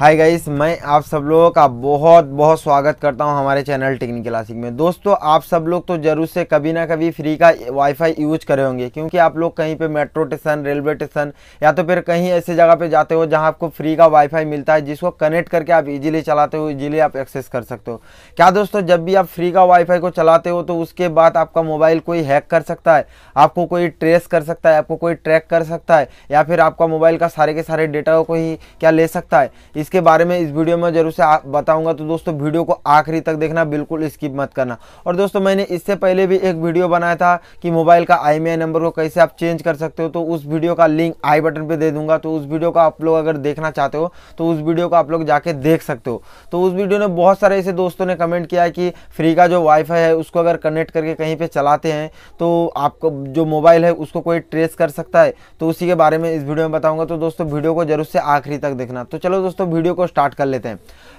hi guys मैं आप सब लोगों का बहुत बहुत स्वागत करता हूं हमारे चैनल टेक्निक क्लासिक में दोस्तों आप सब लोग तो जरूर से कभी ना कभी फ्री का वाईफाई यूज करे होंगे क्योंकि आप लोग कहीं पे मेट्रो स्टेशन रेलवे स्टेशन या तो फिर कहीं ऐसे जगह पे जाते हो जहां आपको फ्री का वाईफाई मिलता है जिसको कनेक्ट करके आप इजिली चलाते हो इजिली आप एक्सेस कर सकते हो क्या दोस्तों जब भी आप फ्री का वाईफाई को चलाते हो तो उसके बाद आपका मोबाइल कोई हैक कर सकता है आपको कोई ट्रेस कर सकता है आपको कोई ट्रैक कर सकता है या फिर आपका मोबाइल का सारे के सारे डेटा को ही क्या ले सकता है इसके बारे में इस वीडियो में जरूर से बताऊंगा तो दोस्तों वीडियो को आखिरी तक देखना बिल्कुल स्किप मत करना और दोस्तों मैंने इससे पहले भी एक वीडियो बनाया था कि मोबाइल का आई नंबर को कैसे आप चेंज कर सकते हो तो उस वीडियो का लिंक आई बटन पर दे दूंगा तो उस वीडियो का आप लोग अगर देखना चाहते हो तो उस वीडियो को आप लोग जाके देख सकते हो तो उस वीडियो में बहुत सारे ऐसे दोस्तों ने कमेंट किया कि फ्री का जो वाईफाई है उसको अगर कनेक्ट करके कहीं पर चलाते हैं तो आपको जो मोबाइल है उसको कोई ट्रेस कर सकता है तो उसी के बारे में इस वीडियो में बताऊंगा तो दोस्तों वीडियो को जरूर से आखिरी तक देखना तो चलो दोस्तों वीडियो को स्टार्ट कर लेते हैं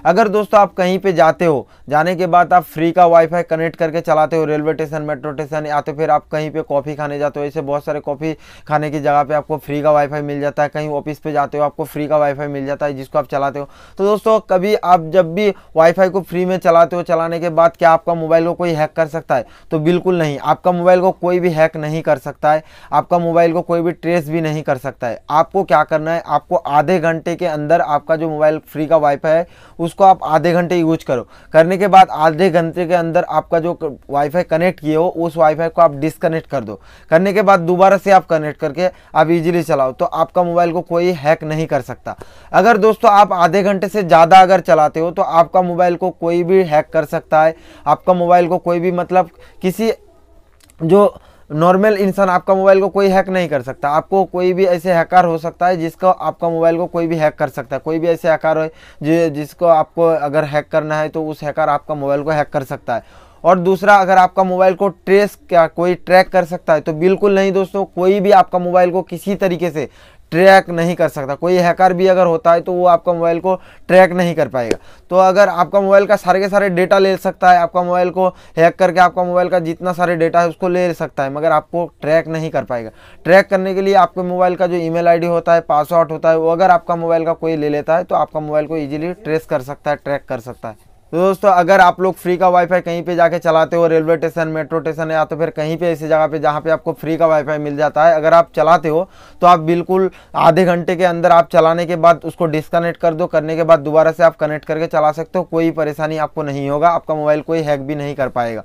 अगर दोस्तों आप कहीं पे जाते हो जाने के बाद आप फ्री का वाईफाई कनेक्ट करके चलाते हो रेलवे स्टेशन मेट्रो स्टेशन या तो फिर आप कहीं पे कॉफ़ी खाने जाते हो ऐसे बहुत सारे कॉफ़ी खाने की जगह पे आपको फ्री का वाईफाई मिल जाता है कहीं ऑफिस पे जाते हो आपको फ्री का वाईफाई मिल जाता है जिसको आप चलाते हो तो दोस्तों कभी आप जब भी वाईफाई को फ्री में चलाते हो चलाने के बाद क्या आपका मोबाइल को कोई हैक कर सकता है तो बिल्कुल नहीं आपका मोबाइल को कोई भी हैक नहीं कर सकता है आपका मोबाइल को कोई भी ट्रेस भी नहीं कर सकता है आपको क्या करना है आपको आधे घंटे के अंदर आपका जो मोबाइल मोबाइल फ्री का वाईफाई है उसको आप आधे घंटे यूज करो करने के बाद आधे घंटे के अंदर आपका जो वाईफाई कनेक्ट किए हो उस वाईफाई को आप डिसकनेक्ट कर दो करने के बाद दोबारा से आप कनेक्ट करके आप इजीली चलाओ तो आपका मोबाइल को कोई हैक नहीं कर सकता अगर दोस्तों आप आधे घंटे से ज़्यादा अगर चलाते हो तो आपका मोबाइल को कोई भी हैक कर सकता है आपका मोबाइल को कोई भी मतलब किसी जो नॉर्मल इंसान आपका मोबाइल को कोई हैक नहीं कर सकता आपको कोई भी ऐसे हैकर हो सकता है जिसको आपका मोबाइल को कोई भी हैक कर सकता है कोई भी ऐसे हैकर हो जिसको आपको अगर हैक करना है तो उस हैकर आपका मोबाइल को हैक कर सकता है और दूसरा अगर आपका मोबाइल को ट्रेस क्या कोई ट्रैक कर सकता है तो बिल्कुल नहीं दोस्तों कोई भी आपका मोबाइल को किसी तरीके से ट्रैक नहीं कर सकता कोई हैकर भी अगर होता है तो वो आपका मोबाइल को ट्रैक नहीं कर पाएगा तो अगर आपका मोबाइल का सारे के सारे डेटा ले सकता है आपका मोबाइल को हैक करके आपका मोबाइल का जितना सारे डेटा है उसको ले सकता है मगर आपको ट्रैक नहीं कर पाएगा ट्रैक करने के लिए आपके मोबाइल का जो ईमेल आईडी होता है पासवर्ड होता है वो अगर आपका मोबाइल का कोई ले लेता है तो आपका मोबाइल को ईजिली ट्रेस कर सकता है ट्रैक कर सकता है तो दोस्तों अगर आप लोग फ्री का वाईफाई कहीं पे जाके चलाते हो रेलवे स्टेशन मेट्रो स्टेशन या तो फिर कहीं पे ऐसी जगह पे जहाँ पे आपको फ्री का वाईफाई मिल जाता है अगर आप चलाते हो तो आप बिल्कुल आधे घंटे के अंदर आप चलाने के बाद उसको डिसकनेक्ट कर दो करने के बाद दोबारा से आप कनेक्ट करके चला सकते हो कोई परेशानी आपको नहीं होगा आपका मोबाइल कोई हैक भी नहीं कर पाएगा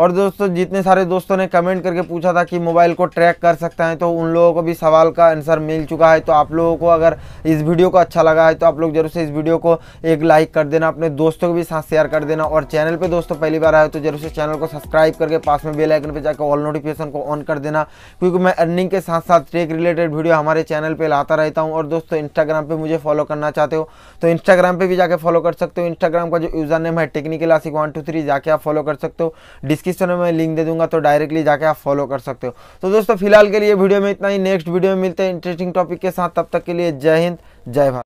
और दोस्तों जितने सारे दोस्तों ने कमेंट करके पूछा था कि मोबाइल को ट्रैक कर सकता है तो उन लोगों को भी सवाल का आंसर मिल चुका है तो आप लोगों को अगर इस वीडियो को अच्छा लगा है तो आप लोग जरूर से इस वीडियो को एक लाइक कर देना अपने दोस्तों के भी साथ शेयर कर देना और चैनल पर दोस्तों पहली बार आए तो जरूर से चैनल को सब्सक्राइब करके पास में बेलाइकन पर जाकर ऑल नोटिफिकेशन को ऑन कर देना क्योंकि मैं अर्निंग के साथ साथ ट्रेक रिलेटेड वीडियो हमारे चैनल पर लाता रहता हूँ और दोस्तों इंस्टाग्राम पर मुझे फॉलो करना चाहते हो तो इंस्टाग्राम पर भी जाकर फॉलो कर सकते हो इंस्टाग्राम का जो यूज़र नेम है technical Aashiq one two three जाके आप फॉलो कर सकते हो डिस्क्रिप डिस्क्रिप्शन में लिंक दे दूंगा तो डायरेक्टली जाके आप फॉलो कर सकते हो तो दोस्तों फिलहाल के लिए वीडियो में इतना ही नेक्स्ट वीडियो में मिलते हैं इंटरेस्टिंग टॉपिक के साथ तब तक के लिए जय हिंद जय भारत